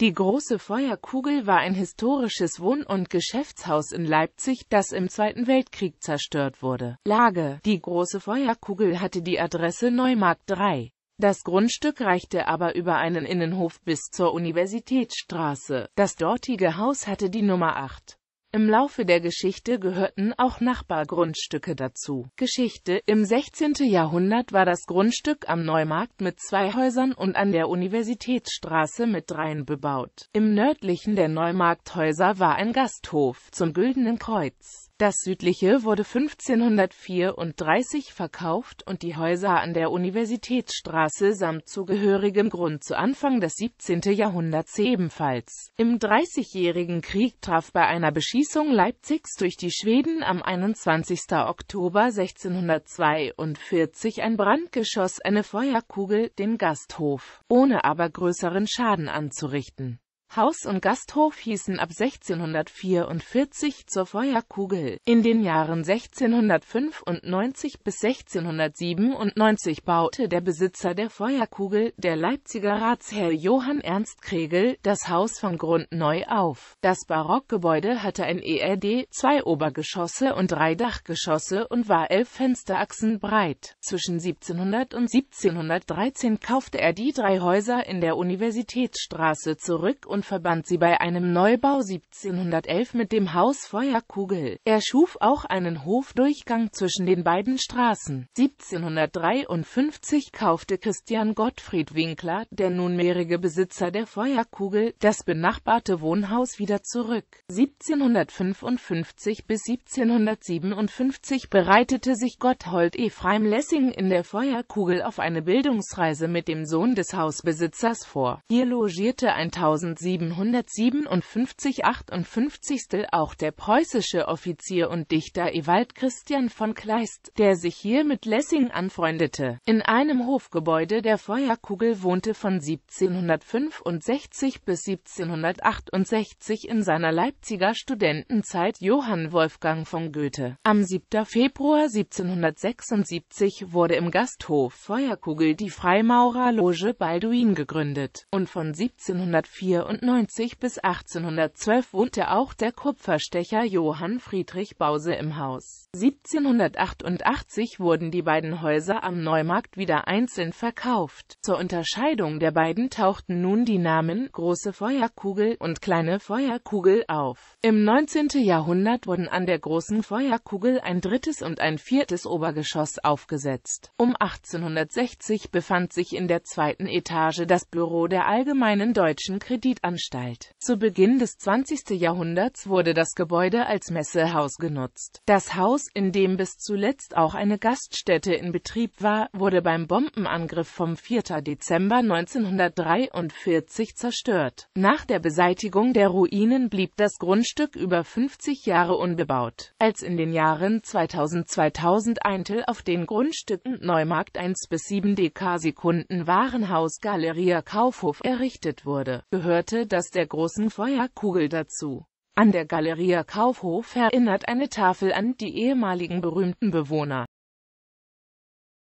Die Große Feuerkugel war ein historisches Wohn- und Geschäftshaus in Leipzig, das im Zweiten Weltkrieg zerstört wurde. Lage Die Große Feuerkugel hatte die Adresse Neumarkt 3. Das Grundstück reichte aber über einen Innenhof bis zur Universitätsstraße. Das dortige Haus hatte die Nummer 8. Im Laufe der Geschichte gehörten auch Nachbargrundstücke dazu. Geschichte Im 16. Jahrhundert war das Grundstück am Neumarkt mit zwei Häusern und an der Universitätsstraße mit dreien bebaut. Im nördlichen der Neumarkthäuser war ein Gasthof zum Güldenen Kreuz. Das südliche wurde 1534 verkauft und die Häuser an der Universitätsstraße samt zugehörigem Grund zu Anfang des 17. Jahrhunderts ebenfalls. Im Dreißigjährigen Krieg traf bei einer Beschießung Schließung Leipzigs durch die Schweden am 21. Oktober 1642 ein Brandgeschoss, eine Feuerkugel, den Gasthof, ohne aber größeren Schaden anzurichten Haus und Gasthof hießen ab 1644 zur Feuerkugel. In den Jahren 1695 bis 1697 baute der Besitzer der Feuerkugel, der Leipziger Ratsherr Johann Ernst Kregel, das Haus von Grund neu auf. Das Barockgebäude hatte ein ERD, zwei Obergeschosse und drei Dachgeschosse und war elf Fensterachsen breit. Zwischen 1700 und 1713 kaufte er die drei Häuser in der Universitätsstraße zurück und und verband sie bei einem Neubau 1711 mit dem Haus Feuerkugel. Er schuf auch einen Hofdurchgang zwischen den beiden Straßen. 1753 kaufte Christian Gottfried Winkler, der nunmehrige Besitzer der Feuerkugel, das benachbarte Wohnhaus wieder zurück. 1755 bis 1757 bereitete sich Gotthold Ephraim Lessing in der Feuerkugel auf eine Bildungsreise mit dem Sohn des Hausbesitzers vor. Hier logierte 1700 1757 58. auch der preußische Offizier und Dichter Ewald Christian von Kleist, der sich hier mit Lessing anfreundete. In einem Hofgebäude der Feuerkugel wohnte von 1765 bis 1768 in seiner Leipziger Studentenzeit Johann Wolfgang von Goethe. Am 7. Februar 1776 wurde im Gasthof Feuerkugel die Freimaurerloge Balduin gegründet und von 1794 1890 bis 1812 wohnte auch der Kupferstecher Johann Friedrich Bause im Haus. 1788 wurden die beiden Häuser am Neumarkt wieder einzeln verkauft. Zur Unterscheidung der beiden tauchten nun die Namen Große Feuerkugel und Kleine Feuerkugel auf. Im 19. Jahrhundert wurden an der Großen Feuerkugel ein drittes und ein viertes Obergeschoss aufgesetzt. Um 1860 befand sich in der zweiten Etage das Büro der Allgemeinen Deutschen Kredit Jugendanstalt. Zu Beginn des 20. Jahrhunderts wurde das Gebäude als Messehaus genutzt. Das Haus, in dem bis zuletzt auch eine Gaststätte in Betrieb war, wurde beim Bombenangriff vom 4. Dezember 1943 zerstört. Nach der Beseitigung der Ruinen blieb das Grundstück über 50 Jahre unbebaut. Als in den Jahren 2000-2000 Eintel auf den Grundstücken Neumarkt 1 bis 7 DK Sekunden Warenhaus Galeria Kaufhof errichtet wurde, gehört gehörte das der großen Feuerkugel dazu. An der Galeria Kaufhof erinnert eine Tafel an die ehemaligen berühmten Bewohner.